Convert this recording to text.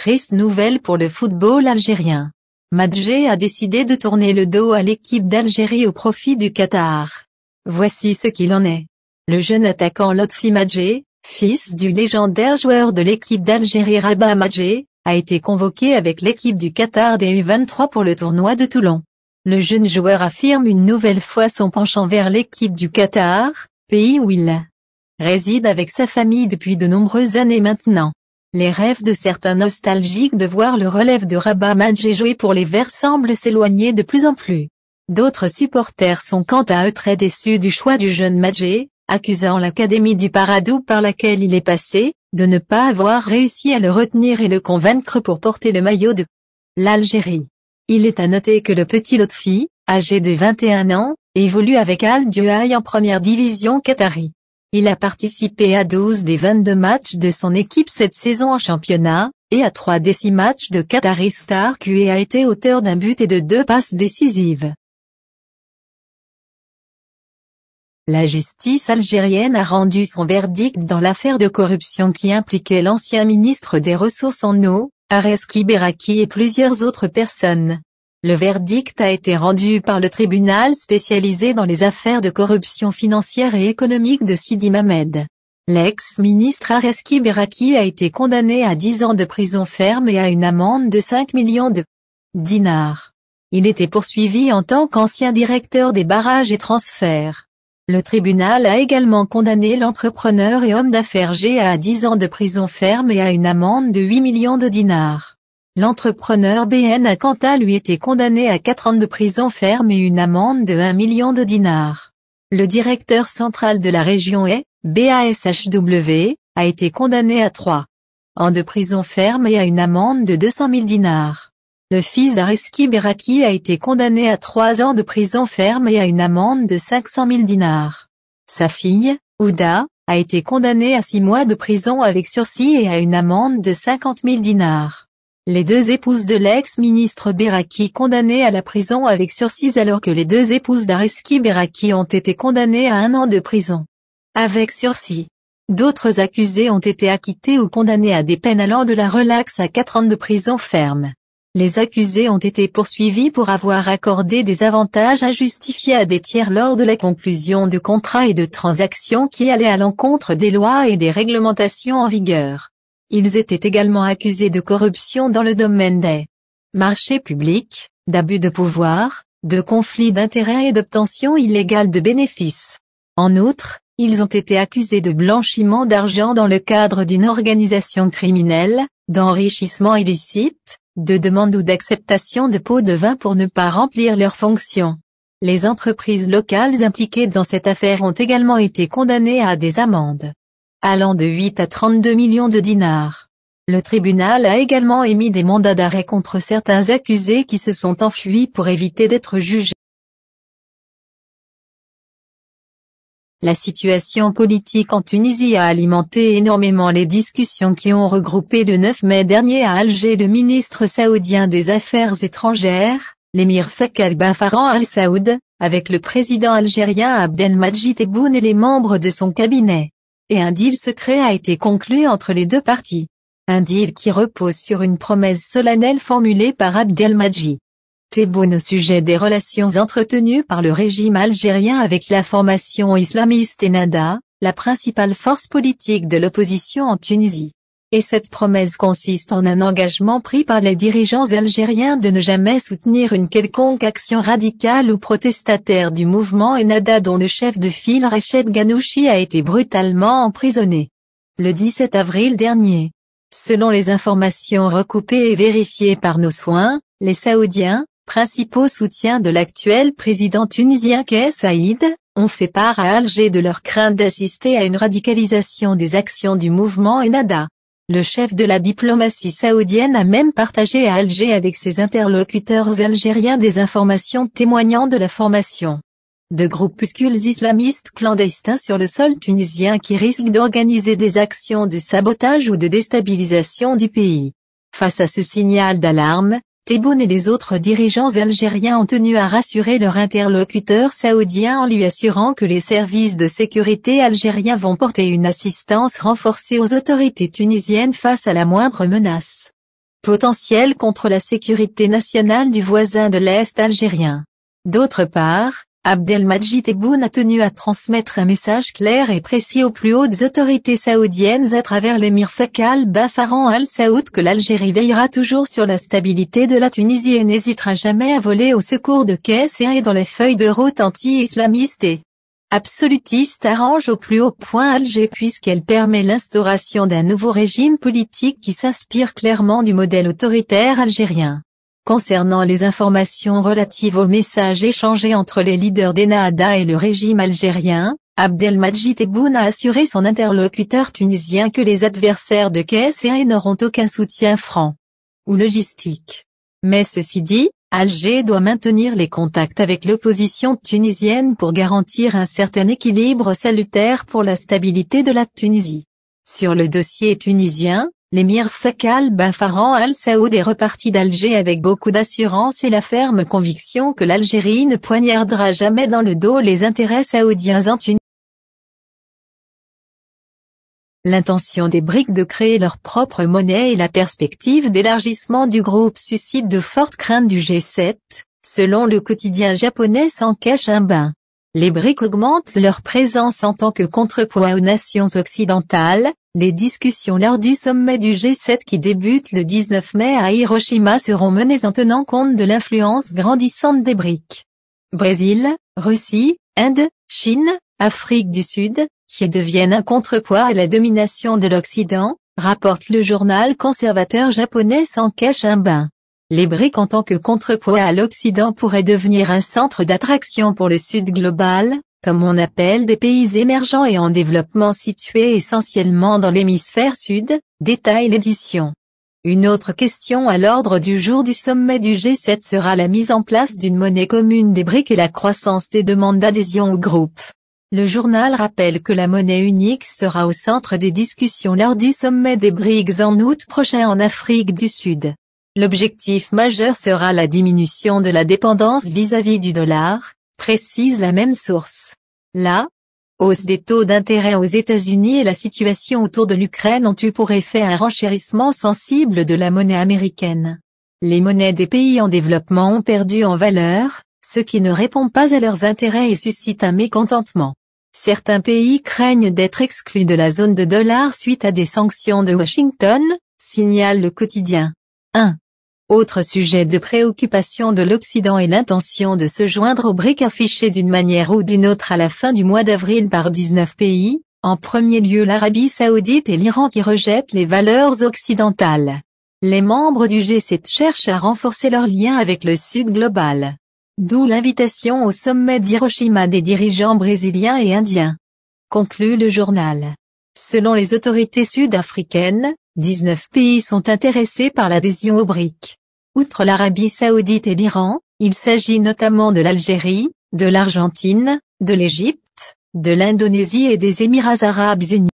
Triste nouvelle pour le football algérien. Madjé a décidé de tourner le dos à l'équipe d'Algérie au profit du Qatar. Voici ce qu'il en est. Le jeune attaquant Lotfi Madjé, fils du légendaire joueur de l'équipe d'Algérie Rabah Madjé, a été convoqué avec l'équipe du Qatar des U23 pour le tournoi de Toulon. Le jeune joueur affirme une nouvelle fois son penchant vers l'équipe du Qatar, pays où il réside avec sa famille depuis de nombreuses années maintenant. Les rêves de certains nostalgiques de voir le relève de Rabat Majé jouer pour les Verts semblent s'éloigner de plus en plus. D'autres supporters sont quant à eux très déçus du choix du jeune Madjé, accusant l'Académie du Paradou par laquelle il est passé, de ne pas avoir réussi à le retenir et le convaincre pour porter le maillot de l'Algérie. Il est à noter que le petit Lotfi, âgé de 21 ans, évolue avec Al Duhail en première division qatari. Il a participé à 12 des 22 matchs de son équipe cette saison en championnat, et à 3 des 6 matchs de Qatari Star Q et a été auteur d'un but et de deux passes décisives. La justice algérienne a rendu son verdict dans l'affaire de corruption qui impliquait l'ancien ministre des Ressources en eau, Areski Beraki et plusieurs autres personnes. Le verdict a été rendu par le tribunal spécialisé dans les affaires de corruption financière et économique de Sidi Mamed. L'ex-ministre Areski Beraki a été condamné à 10 ans de prison ferme et à une amende de 5 millions de dinars. Il était poursuivi en tant qu'ancien directeur des barrages et transferts. Le tribunal a également condamné l'entrepreneur et homme d'affaires G à 10 ans de prison ferme et à une amende de 8 millions de dinars. L'entrepreneur BN a quant à lui été condamné à 4 ans de prison ferme et une amende de 1 million de dinars. Le directeur central de la région est, BASHW, a été condamné à 3 ans de prison ferme et à une amende de 200 000 dinars. Le fils d'Areski Beraki a été condamné à 3 ans de prison ferme et à une amende de 500 000 dinars. Sa fille, Ouda, a été condamnée à 6 mois de prison avec sursis et à une amende de 50 000 dinars. Les deux épouses de l'ex-ministre Beraki condamnées à la prison avec sursis alors que les deux épouses d'Areski Beraki ont été condamnées à un an de prison. Avec sursis. D'autres accusés ont été acquittés ou condamnés à des peines allant de la relaxe à quatre ans de prison ferme. Les accusés ont été poursuivis pour avoir accordé des avantages injustifiés à des tiers lors de la conclusion de contrats et de transactions qui allaient à l'encontre des lois et des réglementations en vigueur. Ils étaient également accusés de corruption dans le domaine des marchés publics, d'abus de pouvoir, de conflits d'intérêts et d'obtention illégale de bénéfices. En outre, ils ont été accusés de blanchiment d'argent dans le cadre d'une organisation criminelle, d'enrichissement illicite, de demande ou d'acceptation de pots de vin pour ne pas remplir leurs fonctions. Les entreprises locales impliquées dans cette affaire ont également été condamnées à des amendes allant de 8 à 32 millions de dinars. Le tribunal a également émis des mandats d'arrêt contre certains accusés qui se sont enfuis pour éviter d'être jugés. La situation politique en Tunisie a alimenté énormément les discussions qui ont regroupé le 9 mai dernier à Alger le ministre saoudien des Affaires étrangères, l'émir Fakal al-Bafaran al-Saoud, avec le président algérien Abdelmadjid Tebboune et les membres de son cabinet et un deal secret a été conclu entre les deux parties. Un deal qui repose sur une promesse solennelle formulée par Abdelmadji Tebboune au sujet des relations entretenues par le régime algérien avec la formation islamiste Enada, la principale force politique de l'opposition en Tunisie et cette promesse consiste en un engagement pris par les dirigeants algériens de ne jamais soutenir une quelconque action radicale ou protestataire du mouvement Enada dont le chef de file Rached Ghanouchi a été brutalement emprisonné. Le 17 avril dernier. Selon les informations recoupées et vérifiées par nos soins, les Saoudiens, principaux soutiens de l'actuel président tunisien Kais Saïd, ont fait part à Alger de leur crainte d'assister à une radicalisation des actions du mouvement Enada. Le chef de la diplomatie saoudienne a même partagé à Alger avec ses interlocuteurs algériens des informations témoignant de la formation de groupuscules islamistes clandestins sur le sol tunisien qui risquent d'organiser des actions de sabotage ou de déstabilisation du pays. Face à ce signal d'alarme, Tebboune et les autres dirigeants algériens ont tenu à rassurer leur interlocuteur saoudien en lui assurant que les services de sécurité algériens vont porter une assistance renforcée aux autorités tunisiennes face à la moindre menace potentielle contre la sécurité nationale du voisin de l'Est algérien. D'autre part, Abdelmajid Tebboune a tenu à transmettre un message clair et précis aux plus hautes autorités saoudiennes à travers l'émir Fakal Bafaran Al Saoud que l'Algérie veillera toujours sur la stabilité de la Tunisie et n'hésitera jamais à voler au secours de Kessia et dans les feuilles de route anti-islamistes et absolutistes arrange au plus haut point Alger puisqu'elle permet l'instauration d'un nouveau régime politique qui s'inspire clairement du modèle autoritaire algérien concernant les informations relatives aux messages échangés entre les leaders d'Enaada et le régime algérien, Abdelmajid Tebboune a assuré son interlocuteur tunisien que les adversaires de KSA n'auront aucun soutien franc ou logistique. Mais ceci dit, Alger doit maintenir les contacts avec l'opposition tunisienne pour garantir un certain équilibre salutaire pour la stabilité de la Tunisie. Sur le dossier tunisien, L'émir Fakal Bafaran al-Saoud est reparti d'Alger avec beaucoup d'assurance et la ferme conviction que l'Algérie ne poignardera jamais dans le dos les intérêts saoudiens en Tunisie. L'intention des briques de créer leur propre monnaie et la perspective d'élargissement du groupe suscitent de fortes craintes du G7, selon le quotidien japonais sans cache un bain. Les briques augmentent leur présence en tant que contrepoids aux nations occidentales, les discussions lors du sommet du G7 qui débute le 19 mai à Hiroshima seront menées en tenant compte de l'influence grandissante des briques. Brésil, Russie, Inde, Chine, Afrique du Sud, qui deviennent un contrepoids à la domination de l'Occident, rapporte le journal conservateur japonais Sankei Shimbun. Les briques en tant que contrepoids à l'Occident pourraient devenir un centre d'attraction pour le Sud global, comme on appelle des pays émergents et en développement situés essentiellement dans l'hémisphère sud, détaille l'édition. Une autre question à l'ordre du jour du sommet du G7 sera la mise en place d'une monnaie commune des briques et la croissance des demandes d'adhésion au groupe. Le journal rappelle que la monnaie unique sera au centre des discussions lors du sommet des briques en août prochain en Afrique du Sud. L'objectif majeur sera la diminution de la dépendance vis-à-vis du dollar, précise la même source. La hausse des taux d'intérêt aux États-Unis et la situation autour de l'Ukraine ont eu pour effet un renchérissement sensible de la monnaie américaine. Les monnaies des pays en développement ont perdu en valeur, ce qui ne répond pas à leurs intérêts et suscite un mécontentement. Certains pays craignent d'être exclus de la zone de dollars suite à des sanctions de Washington, signale le quotidien. 1. Autre sujet de préoccupation de l'Occident est l'intention de se joindre aux BRIC affichées d'une manière ou d'une autre à la fin du mois d'avril par 19 pays, en premier lieu l'Arabie Saoudite et l'Iran qui rejettent les valeurs occidentales. Les membres du G7 cherchent à renforcer leurs liens avec le Sud global. D'où l'invitation au sommet d'Hiroshima des dirigeants brésiliens et indiens. Conclut le journal. Selon les autorités sud-africaines, 19 pays sont intéressés par l'adhésion aux BRIC. Outre l'Arabie saoudite et l'Iran, il s'agit notamment de l'Algérie, de l'Argentine, de l'Égypte, de l'Indonésie et des Émirats arabes unis.